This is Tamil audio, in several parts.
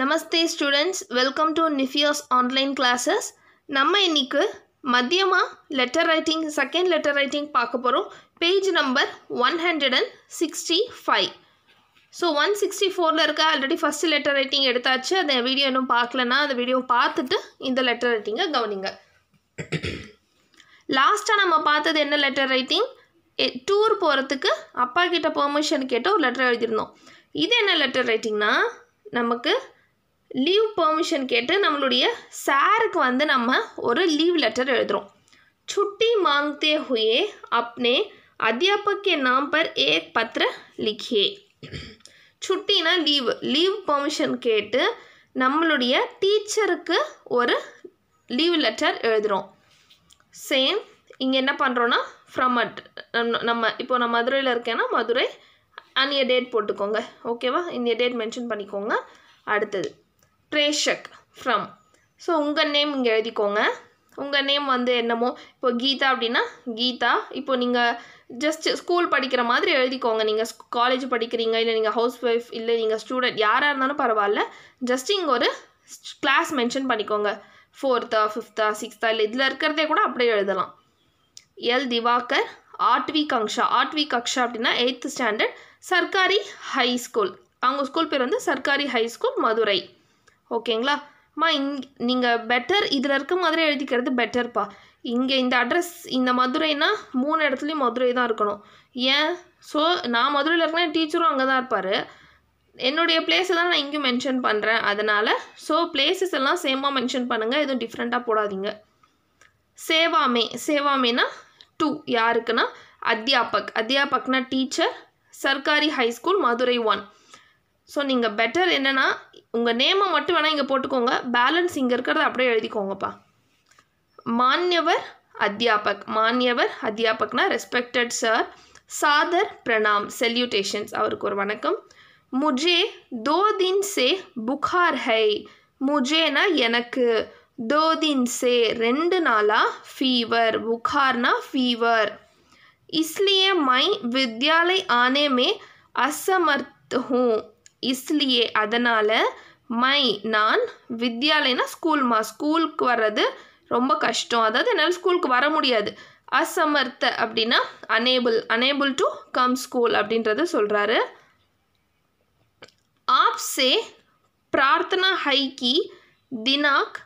நமஸ்தே ஸ்டூடெண்ட்ஸ் வெல்கம் டு நிஃபியோஸ் ஆன்லைன் கிளாஸஸ் நம்ம இன்னைக்கு மதியமாக letter writing second letter writing பார்க்க போகிறோம் page number one hundred and sixty five so one sixty ஃபோரில் இருக்க ஆல்ரெடி ஃபஸ்ட்டு லெட்டர் ரைட்டிங் எடுத்தாச்சு அந்த வீடியோ இன்னும் பார்க்கலன்னா அந்த வீடியோ பார்த்துட்டு இந்த லெட்டர் ரைட்டிங்கை கவனிங்க லாஸ்ட்டாக நம்ம பார்த்தது என்ன லெட்டர் ரைட்டிங் டூர் போகிறதுக்கு அப்பா கிட்ட பெர்மிஷன் கேட்டு ஒரு லெட்டர் எழுதியிருந்தோம் இது என்ன லெட்டர் ரைட்டிங்னா நமக்கு லீவ் பெர்மிஷன் கேட்டு நம்மளுடைய சாருக்கு வந்து நம்ம ஒரு லீவ் லெட்டர் எழுதுகிறோம் சுட்டி मांगते ஹுயே அப்னே அத்தியாபகே நாம் பர் ஏ பத்திர पत्र சுட்டினா லீவ் லீவ் பெர்மிஷன் கேட்டு நம்மளுடைய டீச்சருக்கு ஒரு லீவ் லெட்டர் எழுதுகிறோம் சேம் இங்கே என்ன பண்ணுறோன்னா ஃப்ரம் அட் நம்ம இப்போ நான் மதுரையில் இருக்கேன்னா மதுரை அந்நிய டேட் போட்டுக்கோங்க ஓகேவா இந்த டேட் மென்ஷன் பண்ணிக்கோங்க அடுத்தது பிரேஷக் ஃப்ரம் ஸோ உங்கள் நேம் இங்கே எழுதிக்கோங்க உங்கள் நேம் வந்து என்னமோ இப்போ கீதா அப்படின்னா கீதா இப்போ நீங்கள் ஜஸ்ட் ஸ்கூல் படிக்கிற மாதிரி எழுதிக்கோங்க நீங்கள் காலேஜ் படிக்கிறீங்க இல்லை நீங்கள் ஹவுஸ் ஒய்ஃப் இல்லை நீங்கள் ஸ்டூடெண்ட் யாராக இருந்தாலும் பரவாயில்ல ஜஸ்ட் இங்கே ஒரு கிளாஸ் மென்ஷன் பண்ணிக்கோங்க ஃபோர்த்தா ஃபிஃப்த்தா சிக்ஸ்த்தா இல்லை இதில் இருக்கிறதே கூட அப்படியே எழுதலாம் எல் திவாகர் ஆட்வி கங்ஷா ஆட்வி கக்ஷா அப்படின்னா எயித்து ஸ்டாண்டர்ட் சர்க்காரி ஹை ஸ்கூல் அவங்க ஸ்கூல் பேர் வந்து சர்க்காரி ஹை ஸ்கூல் மதுரை ஓகேங்களா அம்மா இங் நீங்கள் பெட்டர் இதில் இருக்க மாதிரி எழுதிக்கிறது பெட்டர்ப்பா இங்கே இந்த அட்ரஸ் இந்த மதுரைனா மூணு இடத்துலையும் மதுரை தான் இருக்கணும் ஏன் ஸோ நான் மதுரையில் இருக்கேன் டீச்சரும் அங்கே தான் இருப்பார் என்னுடைய பிளேஸை தான் நான் இங்கேயும் மென்ஷன் பண்ணுறேன் அதனால் ஸோ பிளேசஸ் எல்லாம் சேமாக மென்ஷன் பண்ணுங்கள் எதுவும் டிஃப்ரெண்ட்டாக போடாதீங்க சேவாமே சேவாமேனா டூ யாருக்குன்னா அத்தியாபக் அத்தியாபக்னா டீச்சர் சர்க்காரி ஹைஸ்கூல் மதுரை ஒன் ஸோ நீங்கள் பெட்டர் என்னென்னா உங்கள் நேமை மட்டும் வேணால் இங்கே போட்டுக்கோங்க பேலன்ஸ் இங்கே இருக்கிறத அப்படியே எழுதிக்கோங்கப்பா மான்யவர் அத்தியாபக் மான்யவர் அத்தியாபக்னா ரெஸ்பெக்டட் சார் சாதர் பிரணாம் செல்யூட்டேஷன்ஸ் அவருக்கு ஒரு வணக்கம் முஜே தோ தின் சே புகார் ஹை முஜேனா எனக்கு தோ தின் சே ரெண்டு நாளாக ஃபீவர் புகார்னா ஃபீவர் இஸ்லியே மை வித்யாலை ஆனேமே में இஸ்லியே அதனால் மை நான் வித்யாலயனா ஸ்கூல்மா ஸ்கூலுக்கு வர்றது ரொம்ப கஷ்டம் அதாவது என்னால் ஸ்கூலுக்கு வர முடியாது அசமர்த்த அப்படின்னா unable unable to come school அப்படின்றத சொல்கிறாரு ஆப்ஸே பிரார்த்தனா ஹைக்கி தினாக்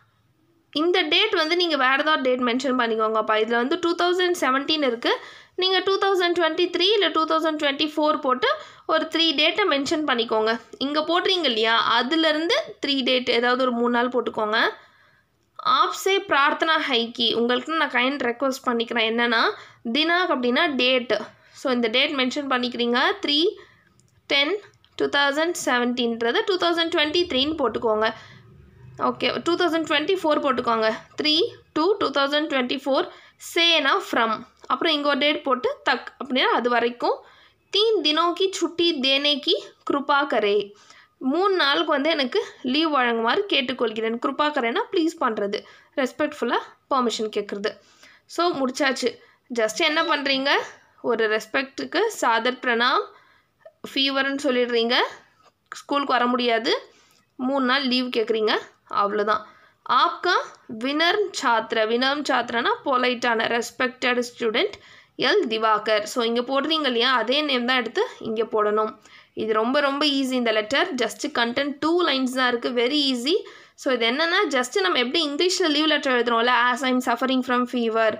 இந்த டேட் வந்து நீங்கள் வேறு ஏதாவது டேட் மென்ஷன் பண்ணிக்கோங்கப்பா இதில் வந்து டூ தௌசண்ட் செவன்டீன் இருக்குது நீங்கள் டூ தௌசண்ட் டுவெண்ட்டி த்ரீ இல்லை டூ தௌசண்ட் டுவெண்ட்டி ஃபோர் போட்டு ஒரு த்ரீ டேட்டை மென்ஷன் பண்ணிக்கோங்க இங்கே போடுறீங்க இல்லையா அதுலேருந்து த்ரீ டேட் ஏதாவது ஒரு மூணு நாள் போட்டுக்கோங்க ஆப்ஸே பிரார்த்தனா ஹைக்கி உங்களுக்கு நான் கைண்ட் ரெக்வஸ்ட் பண்ணிக்கிறேன் என்னென்னா தினாக் அப்படின்னா டேட்டு ஸோ இந்த டேட் மென்ஷன் பண்ணிக்கிறீங்க த்ரீ டென் டூ தௌசண்ட் செவன்டீன்றது டூ தௌசண்ட் டுவெண்ட்டி த்ரீன்னு போட்டுக்கோங்க okay two thousand twenty four போட்டுக்கோங்க three two two thousand twenty four சேனா ஃப்ரம் அப்புறம் இங்கே ஒரு டேட் போட்டு தக் அப்படின்னா அது வரைக்கும் தீன் தினோக்கி சுட்டி தேனேக்கி கிருபா கரே மூணு நாளுக்கு வந்து எனக்கு லீவ் வழங்குமாறு கேட்டுக்கொள்கிறேன் கிருபா கரேனா ப்ளீஸ் பண்ணுறது ரெஸ்பெக்ட்ஃபுல்லாக பர்மிஷன் கேட்குறது ஸோ முடிச்சாச்சு ஜஸ்ட் என்ன பண்ணுறீங்க ஒரு ரெஸ்பெக்ட்டுக்கு சாதர் பிரணாம் ஃபீவர்னு சொல்லிடுறீங்க ஸ்கூலுக்கு வர முடியாது மூணு நாள் லீவ் கேட்குறீங்க அவ்வளோதான் ஆப்கா வினர்ம் சாத்ர வினர்ம் சாத்ரனா பொலைட்டான respected student L Diwakar so இங்கே போடுறீங்க இல்லையா அதே நேம் தான் எடுத்து இங்கே போடணும் இது ரொம்ப ரொம்ப ஈஸி இந்த letter just content two lines தான் இருக்குது வெரி ஈஸி ஸோ இது என்னென்னா ஜஸ்ட்டு நம்ம எப்படி இங்கிலீஷில் லீவ் லெட்டர் எழுதுகிறோம்ல as I'm suffering from fever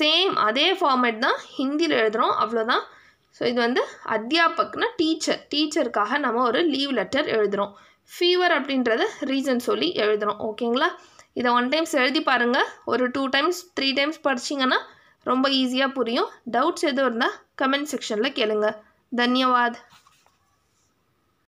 same அதே ஃபார்மேட் தான் ஹிந்தியில் எழுதுகிறோம் அவ்வளோதான் ஸோ இது வந்து அத்தியாபக்னா டீச்சர் டீச்சருக்காக நம்ம ஒரு லீவ் லெட்டர் எழுதுகிறோம் ஃபீவர் அப்படின்றத ரீசன் சொல்லி எழுதுகிறோம் ஓகேங்களா இதை ஒன் டைம்ஸ் எழுதி பாருங்கள் ஒரு டூ டைம்ஸ் த்ரீ டைம்ஸ் படிச்சிங்கன்னா ரொம்ப ஈஸியாக புரியும் டவுட்ஸ் எதுவும் இருந்தால் கமெண்ட் செக்ஷனில் கேளுங்கள் தன்யவாத்